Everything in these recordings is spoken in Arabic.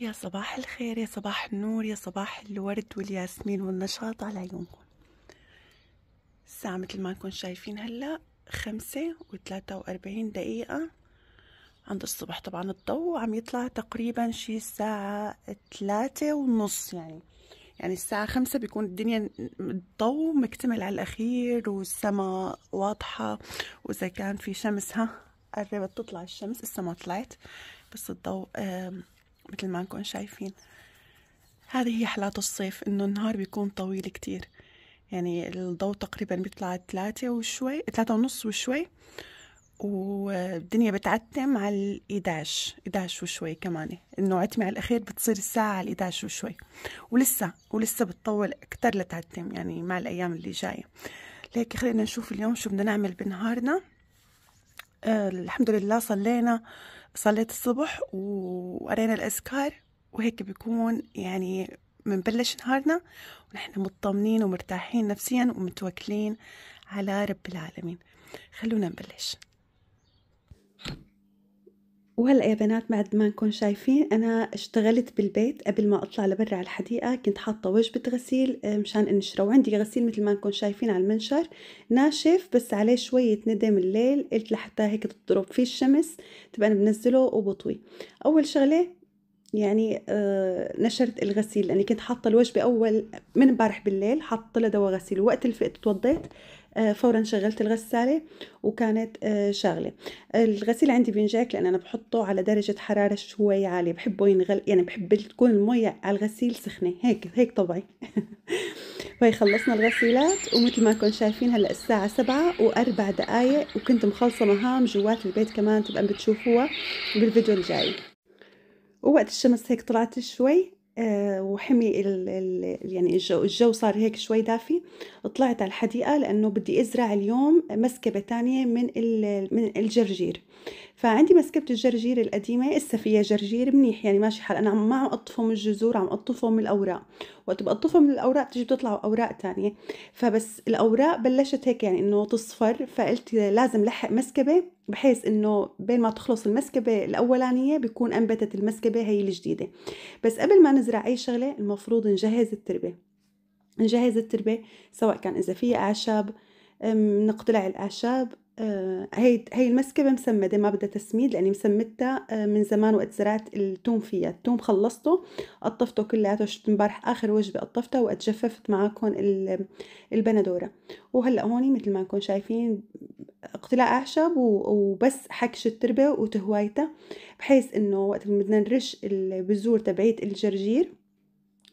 يا صباح الخير يا صباح النور يا صباح الورد والياسمين والنشاط على عيونكم الساعة مثل ما نكون شايفين هلا خمسة وثلاثة وأربعين دقيقة عند الصبح طبعا الضوء عم يطلع تقريبا شي الساعة ثلاثة ونص يعني يعني الساعة خمسة بيكون الدنيا الضوء مكتمل على الأخير والسماء واضحة وإذا كان في شمس ها قربت تطلع الشمس لسه ما طلعت بس الضوء مثل ما انكم شايفين هذه هي حالات الصيف انه النهار بيكون طويل كتير يعني الضوء تقريبا بيطلع ثلاثة وشوي ثلاثة ونص وشوي والدنيا بتعتم على ال 11 11 وشوي كمان انه عتمة على الاخير بتصير الساعة على ال 11 وشوي ولسه ولسه بتطول اكثر لتعتم يعني مع الايام اللي جاية لهيك خلينا نشوف اليوم شو بدنا نعمل بنهارنا آه الحمد لله صلينا صليت الصبح وقرينا الأذكار وهيك بيكون يعني منبلش نهارنا ونحن مطمنين ومرتاحين نفسيا ومتوكلين على رب العالمين خلونا نبلش وهلا يا بنات بعد ما نكون شايفين انا اشتغلت بالبيت قبل ما اطلع لبرا على الحديقه كنت حاطه وجبه غسيل آه، مشان انشره وعندي غسيل مثل ما نكون شايفين على المنشر ناشف بس عليه شويه ندم الليل قلت لحتى هيك تضرب فيه الشمس تبقى انا بنزله وبطوي اول شغله يعني آه نشرت الغسيل لاني كنت حاطه الوجبه اول من امبارح بالليل حاطه لها دواء غسيل وقت اللي فقت توضيت آه، فورا شغلت الغسالة وكانت آه، شغلة الغسيل عندي بنجاك لأن أنا بحطه على درجة حرارة شوي عالية بحبه ينغل يعني بحب تكون المية على الغسيل سخنة هيك هيك طبعي وهي خلصنا الغسيلات ومثل ما كنتم شايفين هلا الساعة سبعة وأربع دقايق وكنت مخلصة مهام جوات البيت كمان تبقى بتشوفوها بالفيديو الجاي ووقت الشمس هيك طلعت شوي آه، وحمي الـ الـ يعني الجو, الجو صار هيك شوي دافي طلعت على الحديقة لأنه بدي أزرع اليوم مسكبة تانية من, من الجرجير فعندي مسكبة الجرجير القديمة إسا فيها جرجير منيح يعني ماشي حال أنا عم ما عم قطفهم من الجذور عم أطفهم من الأوراق وقت بقطفهم من الأوراق بتيجي بتطلع أوراق تانية فبس الأوراق بلشت هيك يعني إنه تصفر فقلت لازم لحق مسكبة بحيث انه بين ما تخلص المسكبه الاولانيه بيكون انبتت المسكبه هي الجديده بس قبل ما نزرع اي شغله المفروض نجهز التربه نجهز التربه سواء كان اذا فيها اعشاب نقتلع الاعشاب هاي آه، هاي المسكبة مسمدة ما بدها تسميد لأني مسمدتها آه، من زمان وقت زرعت التوم فيها التوم خلصته قطفته كلياته شفت امبارح آخر وجبة قطفتها وقت جففت معاكم البندورة وهلأ هوني مثل ما انكم شايفين اقتلاع أعشاب وبس حكش التربة وتهوايتها بحيث انه وقت بدنا نرش البذور تبعيت الجرجير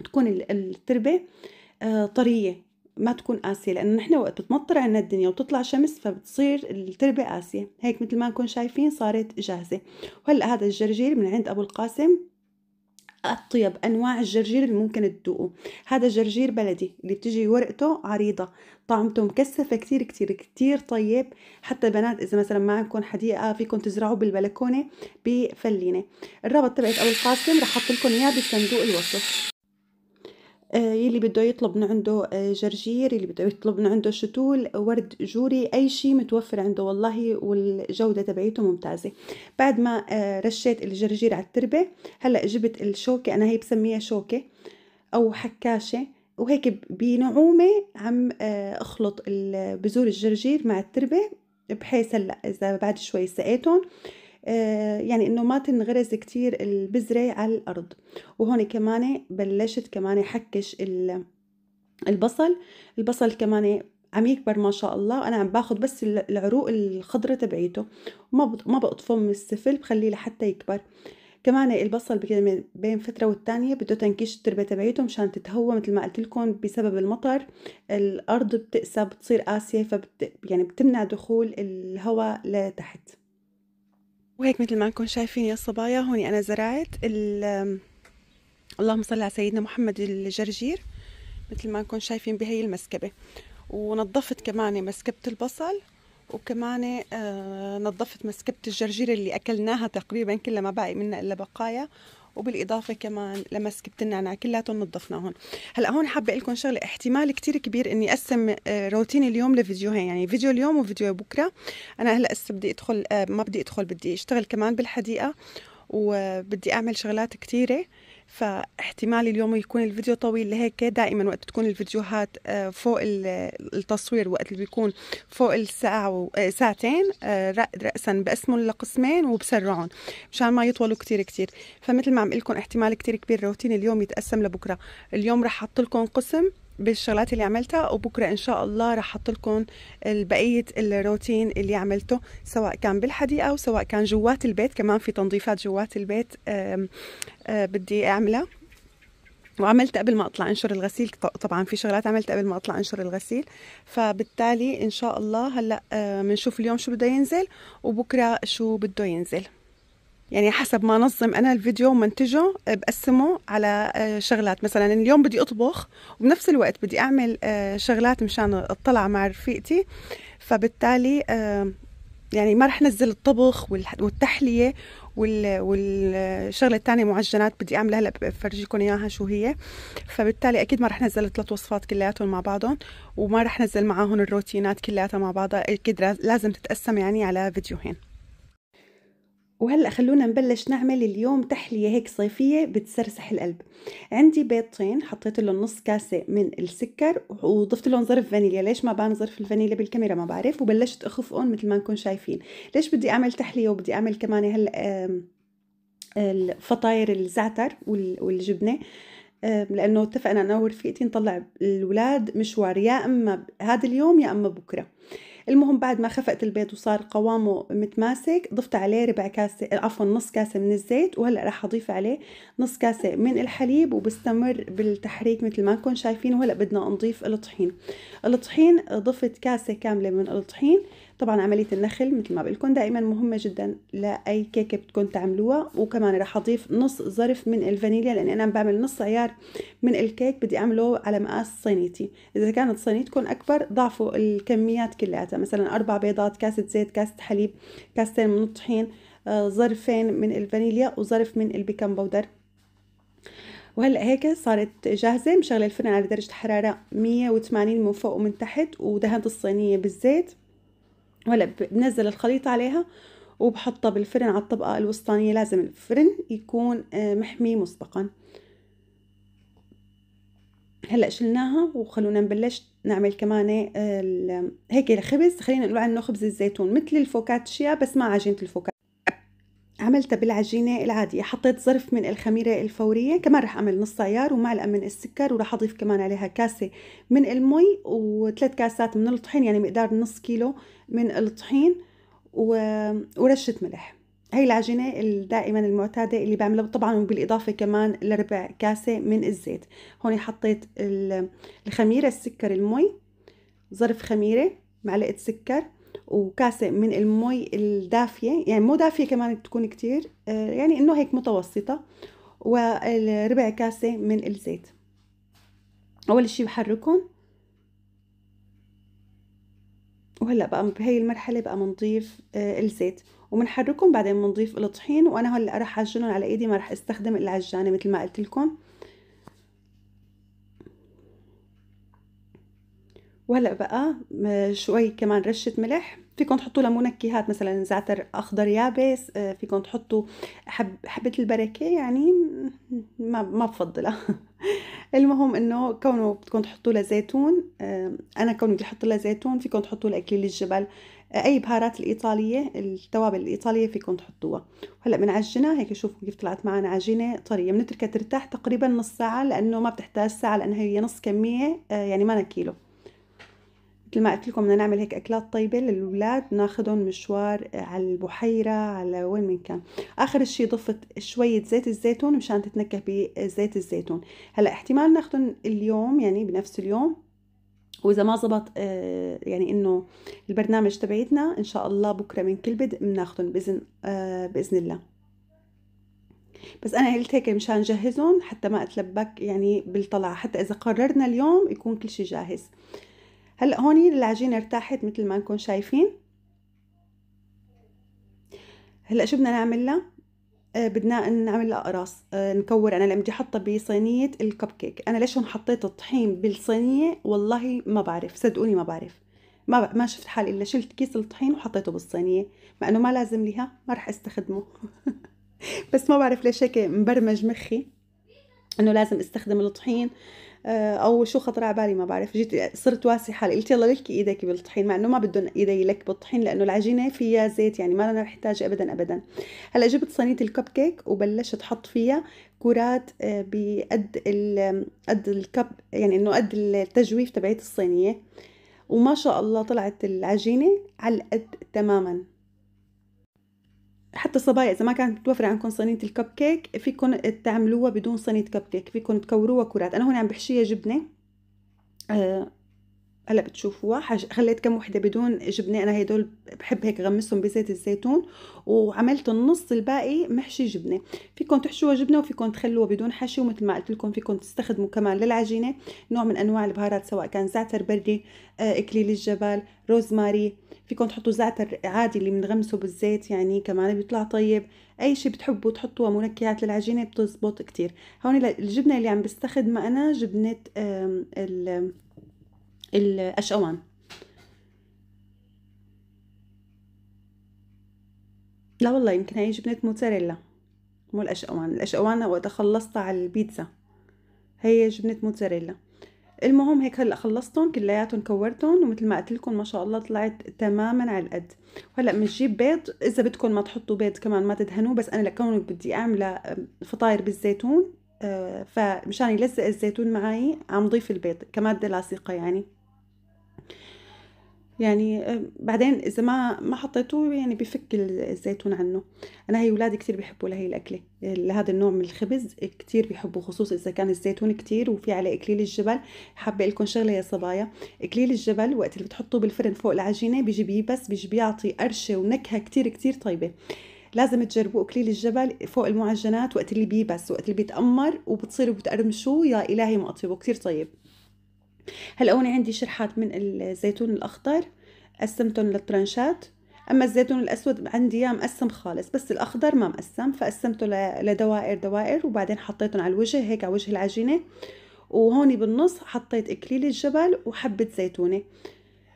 تكون التربة آه، طرية ما تكون قاسية لأنه نحن وقت بتمطر عنا الدنيا وتطلع شمس فبتصير التربة قاسية هيك مثل ما نكون شايفين صارت جاهزة وهلأ هذا الجرجير من عند أبو القاسم أطيب أنواع الجرجير اللي ممكن تدوقه هذا جرجير بلدي اللي بتجي ورقته عريضة طعمته مكثفة كتير كتير كتير طيب حتى البنات إذا مثلا ما عندكم حديقة فيكم تزرعوا بالبلكونة بفلينة الرابط تبعت أبو القاسم رح أحط لكم إياه بصندوق الوصف آه، يلي بده يطلب من عنده آه، جرجير يلي بده يطلب من عنده شتول ورد جوري اي شيء متوفر عنده والله والجوده تبعيته ممتازه بعد ما آه، رشيت الجرجير على التربه هلا جبت الشوكه انا هي بسميها شوكه او حكاشه وهيك بنعومه عم اخلط بذور الجرجير مع التربه بحيث هلا اذا بعد شوي سقيتهم آه، يعني انه ما تنغرز كتير البذرة على الارض وهون كمان بلشت كمان حكش البصل البصل كمان عم يكبر ما شاء الله انا عم باخد بس العروق الخضرة تبعيته وما ما بقطفه من السفل بخليه لحتى يكبر كمان البصل بين فتره والتانيه بده تنكيش التربه تبعيته مشان تتهوى مثل ما قلت لكم بسبب المطر الارض بتقسى بتصير قاسيه فبت يعني بتمنع دخول الهواء لتحت وهيك مثل ما انكم شايفين يا صبايا هوني انا زرعت اللهم صل على سيدنا محمد الجرجير مثل ما انكم شايفين بهي المسكبه ونظفت كمان مسكبه البصل وكمان آه، نظفت مسكبة الجرجير اللي أكلناها تقريبا كلها ما باقي منها إلا بقايا وبالاضافه كمان لمس كبت النعناع كلياتهم نظفناهم هلا هون حابه لكم شغله احتمال كتير كبير اني اقسم آه، روتيني اليوم لفيديوهين يعني فيديو اليوم وفيديو بكره انا هلا هسه بدي ادخل آه، ما بدي ادخل بدي اشتغل كمان بالحديقه وبدي اعمل شغلات كثيره فاحتمال اليوم يكون الفيديو طويل لهيك دائما وقت تكون الفيديوهات آه، فوق التصوير وقت اللي بيكون فوق الساعة آه، ساعتين آه، رأسا بقسمهم لقسمين وبسرعهم مشان ما يطولوا كتير كتير فمثل ما عم لكم احتمال كتير كبير روتين اليوم يتقسم لبكرة اليوم رح أحط لكم قسم بالشغلات اللي عملتها وبكره ان شاء الله رح احط لكم بقيه الروتين اللي عملته سواء كان بالحديقه سواء كان جوات البيت كمان في تنظيفات جوات البيت آه، بدي اعملها وعملت قبل ما اطلع انشر الغسيل طبعا في شغلات عملت قبل ما اطلع انشر الغسيل فبالتالي ان شاء الله هلا بنشوف آه، اليوم شو بده ينزل وبكره شو بده ينزل يعني حسب ما نظم انا الفيديو ومنتجه آه، بقسمه على آه، شغلات مثلا اليوم بدي اطبخ وبنفس الوقت بدي اعمل آه، شغلات مشان اطلع مع رفيقتي فبالتالي يعني ما رح نزل الطبخ والتحليه والشغله الثانيه معجنات بدي اعملها هلا بفرجيكم اياها شو هي فبالتالي اكيد ما رح نزل الثلاث وصفات كلياتهم مع بعضهم وما رح نزل معهم الروتينات كلياتها مع بعضها اكيد لازم تتقسم يعني على فيديوهين وهلا خلونا نبلش نعمل اليوم تحليه هيك صيفيه بتسرسح القلب عندي بيضتين حطيت لهم نص كاسه من السكر وضفت لهم ظرف فانيليا ليش ما بان ظرف الفانيليا بالكاميرا ما بعرف وبلشت اخفقهم مثل ما نكون شايفين ليش بدي اعمل تحليه وبدي اعمل كمان هلا الفطاير الزعتر والجبنه لانه اتفقنا انا ورفيقتي نطلع الاولاد مشوار يا اما هذا اليوم يا اما بكره المهم بعد ما خفقت البيض وصار قوامه متماسك ضفت عليه ربع كاسه عفوا نص كاسه من الزيت وهلا رح اضيف عليه نص كاسه من الحليب وبستمر بالتحريك مثل ما انكم شايفين وهلا بدنا نضيف الطحين الطحين ضفت كاسه كامله من الطحين طبعا عملية النخل مثل ما بقولكم دائما مهمة جدا لأي كيكة بتكون تعملوها وكمان رح أضيف نص ظرف من الفانيليا لأن أنا بعمل نص عيار من الكيك بدي أعمله على مقاس صينيتي إذا كانت صينيتكم أكبر ضعفوا الكميات كلياتها مثلا أربع بيضات كاسة زيت كاسة حليب كاستين من الطحين آه، ظرفين من الفانيليا وظرف من البيكنج بودر وهلا هيك صارت جاهزه مشغله الفرن على درجه حراره 180 من فوق ومن تحت ودهنت الصينيه بالزيت ولا بنزل الخليط عليها وبحطها بالفرن على الطبقة الوسطانية لازم الفرن يكون آه، محمي مسبقا هلا شلناها وخلونا نبلش نعمل كمان آه، هيك الخبز خلينا نقول عنه خبز الزيتون مثل الفوكاتشيا بس مع عجينة الفوكاتشيا عملتها بالعجينة العادية حطيت ظرف من الخميرة الفورية كمان رح أعمل نص عيار ومعلقة من السكر ورح أضيف كمان عليها كاسة من المي وثلاث كاسات من الطحين يعني مقدار نص كيلو من الطحين و... ورشة ملح هاي العجينة دائما المعتادة اللي بعملها طبعا وبالإضافة كمان لربع كاسة من الزيت هون حطيت الخميرة السكر المي ظرف خميرة معلقة سكر وكاسة من المي الدافية يعني مو دافية كمان تكون كتير آه، يعني انه هيك متوسطة وربع كاسة من الزيت اول شي بحركهم وهلا بقى بهي المرحلة بقى بنضيف آه، الزيت وبنحركهم بعدين بنضيف الطحين وانا هلا رح اعجنهم على ايدي ما رح استخدم العجانة مثل ما قلت لكم وهلا بقى شوي كمان رشه ملح فيكم تحطوا لها منكهات مثلا زعتر اخضر يابس آه، فيكم تحطوا حب حبه البركه يعني ما ما بفضلها المهم انه كونه بدكم تحطوا له زيتون آه، انا كوني بدي احط له زيتون فيكم تحطوا لها اكليل الجبل آه، اي بهارات الايطاليه التوابل الايطاليه فيكم تحطوها هلا بنعجنها هيك شوفوا كيف طلعت معنا عجينه طريه بنتركها ترتاح تقريبا نص ساعه لانه ما بتحتاج ساعه لانها هي نص كميه يعني ما كيلو مثل ما قلت لكم بدنا نعمل هيك اكلات طيبه للولاد ناخذهم مشوار آه، على البحيره على وين من كان اخر شيء ضفت شويه زيت الزيتون مشان تتنكه بزيت الزيتون هلا احتمال ناخذهم اليوم يعني بنفس اليوم واذا ما زبط آه، يعني انه البرنامج تبعيتنا ان شاء الله بكره من كل بدء بناخذهم باذن آه، باذن الله بس انا قلت هيك مشان نجهزهم حتى ما اتلبك يعني بالطلعه حتى اذا قررنا اليوم يكون كل شيء جاهز هلا هون العجينه ارتاحت مثل ما انكم شايفين هلا شو بدنا نعمل لها آه بدنا نعمل لها اقراص آه نكور انا لما بدي احطها بصينيه الكب كيك انا ليش هون حطيت الطحين بالصينيه والله ما بعرف صدقوني ما بعرف ما ما شفت حالي الا شلت كيس الطحين وحطيته بالصينيه مع انه ما لازم ليها ما رح استخدمه بس ما بعرف ليش هيك مبرمج مخي انه لازم استخدم الطحين آه، او شو خطر على بالي ما بعرف جيت صرت واسي حالي قلت يلا لكي ايدك بالطحين مع انه ما بدهم ايدي لك بالطحين لانه العجينه فيها زيت يعني ما انا احتاج ابدا ابدا هلا جبت صينيه الكب كيك وبلشت احط فيها كرات آه، بقد قد الكب يعني انه قد التجويف تبعت الصينيه وما شاء الله طلعت العجينه على القد تماما حتى الصبايا اذا ما كانت متوفره عندكم صينيه الكب كيك فيكم تعملوها بدون صينيه كب كيك فيكم تكوروها كرات انا هون عم بحشيها جبنه آه، هلا بتشوفوها حش... خليت كم وحده بدون جبنه انا هدول بحب هيك غمسهم بزيت الزيتون وعملت النص الباقي محشي جبنه فيكم تحشوها جبنه وفيكم تخلوها بدون حشي ومثل ما قلت لكم فيكم تستخدموا كمان للعجينه نوع من انواع البهارات سواء كان زعتر بردي آه، اكليل الجبل روزماري فيكم تحطوا زعتر عادي اللي بنغمسه بالزيت يعني كمان بيطلع طيب اي شيء بتحبوا تحطوها منكهات للعجينه بتزبط كثير هون الجبنه اللي عم بستخدمها انا جبنه ال الاشقوان لا والله يمكن هي جبنة موتزاريلا مو الاشقوان الاشقوان وقت خلصتها على البيتزا هي جبنة موتزاريلا المهم هيك هلا خلصتهم كلياتهم كورتهم ومثل ما قلت لكم ما شاء الله طلعت تماما على القد وهلا بنجيب بيض اذا بدكم ما تحطوا بيض كمان ما تدهنوه بس انا لكون بدي اعمل فطاير بالزيتون آه، فمشان يلزق الزيتون معي عم ضيف البيض كماده لاصقه يعني يعني آه، بعدين اذا ما ما حطيتوه يعني بفك الزيتون عنه انا هي اولادي كثير بيحبوا لهي الاكله لهذا النوع من الخبز كثير بيحبوا خصوصا اذا كان الزيتون كثير وفي عليه اكليل الجبل حابه لكم شغله يا صبايا اكليل الجبل وقت اللي بتحطوه بالفرن فوق العجينه بيجي بيبس بيجي بيعطي قرشه ونكهه كثير كثير طيبه لازم تجربوا اكليل الجبل فوق المعجنات وقت اللي بيبس وقت اللي بيتامر وبتصيروا بتقرمشوه يا الهي ما اطيبه كثير طيب هلا هون عندي شرحات من الزيتون الاخضر قسمتهم للترنشات اما الزيتون الاسود عندي اياه مقسم خالص بس الاخضر ما مقسم فقسمته لدوائر دوائر وبعدين حطيتهم على الوجه هيك على وجه العجينه وهون بالنص حطيت اكليل الجبل وحبه زيتونه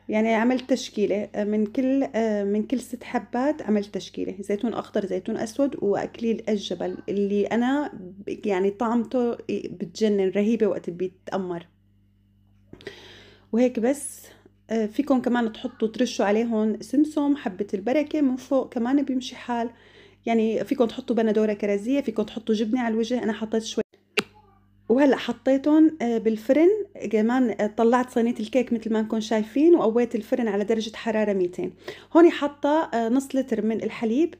يعني عملت تشكيله آه، من كل آه، من كل ست حبات عملت تشكيله زيتون اخضر زيتون اسود واكليل الجبل اللي انا يعني طعمته بتجنن رهيبه وقت بيتامر وهيك بس آه، فيكم كمان تحطوا ترشوا عليهم سمسم حبة البركة من فوق كمان بيمشي حال يعني فيكم تحطوا بندورة كرزية فيكم تحطوا جبنة على الوجه أنا حطيت شوي وهلا حطيتهم آه، بالفرن كمان آه، طلعت صينيه الكيك مثل ما انكم شايفين وقويت الفرن على درجه حراره 200 هون حاطه نص لتر من الحليب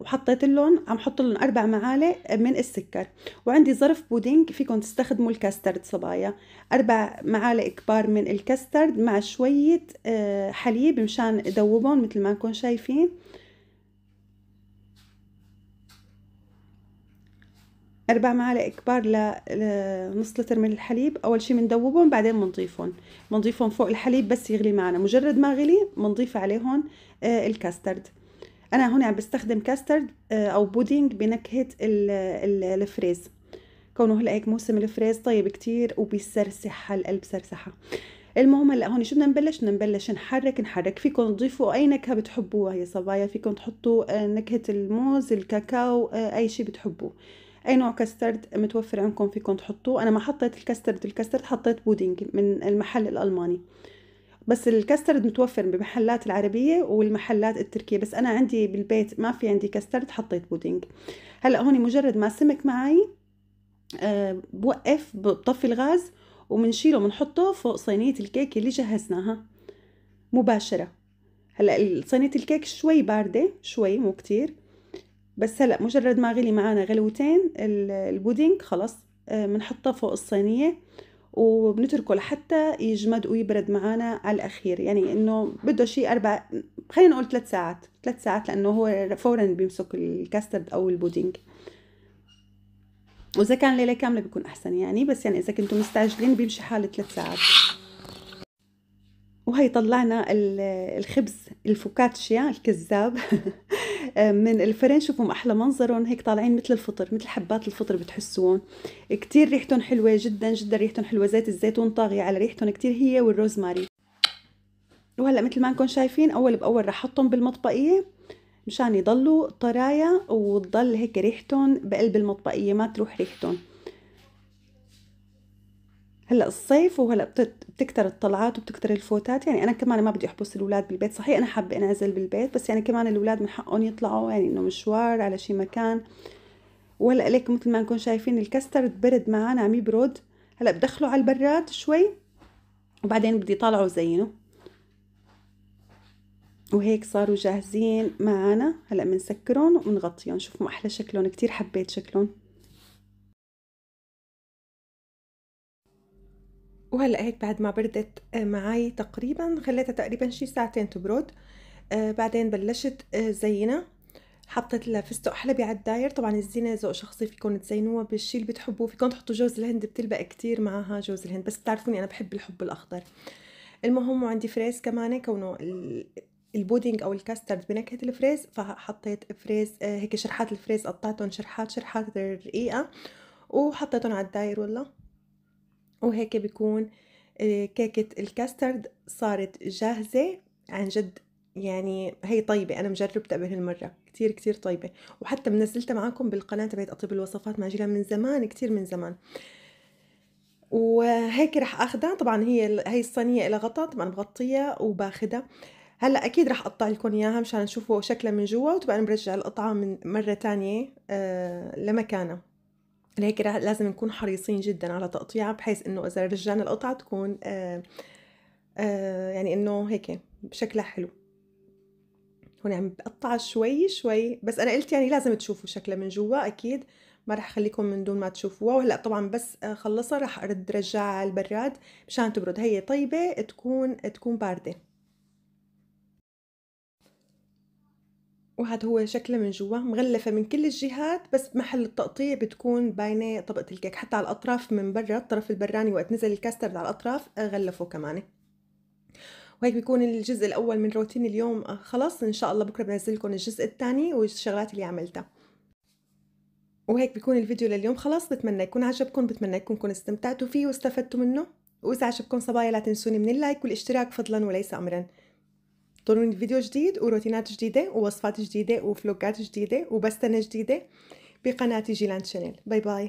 وحطيت لهم عم حط لهم اربع معالق من السكر وعندي ظرف بودينج فيكم تستخدموا الكاسترد صبايا اربع معالق كبار من الكاسترد مع شويه آه، حليب مشان ادوبهم مثل ما انكم شايفين اربع معالق كبار لنص لتر من الحليب اول شيء بندوبهم بعدين بنضيفهم بنضيفهم فوق الحليب بس يغلي معنا مجرد ما غلي بنضيف عليهم آه، الكاسترد انا هنا عم بستخدم كاسترد آه، او بودينج بنكهه الفريز كونه هلا هيك موسم الفريز طيب كتير وبيسرسح القلب سرسحه المهم هلا هون شو بدنا نبلش بدنا نبلش نحرك نحرك فيكم تضيفوا اي نكهه بتحبوها يا صبايا فيكم تحطوا آه، نكهه الموز الكاكاو آه، اي شيء بتحبوه اي نوع كاسترد متوفر عندكم فيكم تحطوه انا ما حطيت الكاسترد الكاسترد حطيت بودينج من المحل الالماني بس الكاسترد متوفر بمحلات العربية والمحلات التركية بس أنا عندي بالبيت ما في عندي كاسترد حطيت بودينج هلأ هون مجرد ما سمك معي أه بوقف بطفي الغاز وبنشيله بنحطه فوق صينية الكيك اللي جهزناها مباشرة هلأ صينية الكيك شوي باردة شوي مو كتير بس هلأ مجرد ما غلي معانا غلوتين البودينج خلص بنحطها آه، فوق الصينية وبنتركه لحتى يجمد ويبرد معنا على الاخير يعني انه بده شيء اربع خلينا نقول ثلاث ساعات ثلاث ساعات لانه هو فورا بيمسك الكاسترد او البودينج واذا كان ليله كامله بيكون احسن يعني بس يعني اذا كنتم مستعجلين بيمشي حاله ثلاث ساعات وهي طلعنا الخبز الفوكاتشيا الكذاب آه، من الفرن شوفهم احلى منظرهم هيك طالعين مثل الفطر مثل حبات الفطر بتحسون كتير ريحتهم حلوه جدا جدا ريحتهم حلوه زيت الزيتون طاغيه على ريحتهم كتير هي والروزماري وهلا مثل ما انكم شايفين اول باول رح احطهم بالمطبقيه مشان يضلوا طرايا وتضل هيك ريحتهم بقلب المطبقيه ما تروح ريحتهم هلا الصيف وهلا بتكتر الطلعات وبتكتر الفوتات يعني انا كمان ما بدي احبس الاولاد بالبيت صحيح انا حابه انعزل بالبيت بس يعني كمان الاولاد من حقهم يطلعوا يعني انه مشوار على شي مكان وهلا ليك مثل ما نكون شايفين الكسترد برد معنا عم يبرد هلا بدخله على البراد شوي وبعدين بدي طالعه زينه وهيك صاروا جاهزين معنا هلا بنسكرهم وبنغطيهم شوفوا احلى شكلهم كتير حبيت شكلهم وهلا هيك بعد ما بردت آه، معي تقريبا خليتها تقريبا شي ساعتين تبرد آه، بعدين بلشت آه، زينة حطيت لها فستق حلبي على الداير طبعا الزينة ذوق شخصي فيكم تزينوها بالشي اللي بتحبوه فيكم تحطوا جوز الهند بتلبق كتير معها جوز الهند بس بتعرفوني انا بحب الحب الاخضر المهم وعندي فريز كمان كونه البودينج او الكاسترد بنكهه الفريز فحطيت فريز هيك شرحات الفريز قطعتهم شرحات شرحات رقيقه وحطيتهم على الداير والله وهيك بيكون آه، كيكة الكاسترد صارت جاهزة عن جد يعني هي طيبة أنا مجربتها قبل هالمرة كتير كتير طيبة وحتى منزلتها معاكم بالقناة تبعت أطيب الوصفات مع جيلان من زمان كتير من زمان وهيك رح أخدها طبعا هي هي الصينية إلى غطا طبعا بغطيها وباخدها هلا اكيد رح اقطع لكم اياها مشان تشوفوا شكلها من جوا وطبعا برجع القطعه من مره تانية آه لمكانها لهيك لازم نكون حريصين جدا على تقطيعها بحيث انه اذا رجعنا القطعه تكون آه، آه، يعني انه هيك شكلها حلو هون عم بقطع شوي شوي بس انا قلت يعني لازم تشوفوا شكلها من جوا اكيد ما راح اخليكم من دون ما تشوفوها وهلا طبعا بس آه، خلصها راح ارد رجعها على البراد مشان تبرد هي طيبه تكون تكون بارده وهذا هو شكله من جوا مغلفة من كل الجهات بس محل التقطيع بتكون باينة طبقة الكيك حتى على الأطراف من برا الطرف البراني وقت نزل الكاسترد على الأطراف غلفه كمان وهيك بيكون الجزء الأول من روتين اليوم آه، خلص إن شاء الله بكرة بنزل لكم الجزء الثاني والشغلات اللي عملتها وهيك بيكون الفيديو لليوم خلص بتمنى يكون عجبكم بتمنى كون استمتعتوا فيه واستفدتوا منه وإذا عجبكم صبايا لا تنسوني من اللايك والاشتراك فضلا وليس أمرا ضروري فيديو جديد وروتينات جديدة ووصفات جديدة وفلوقات جديدة وبستنة جديدة بقناتي جيلان شانيل باي باي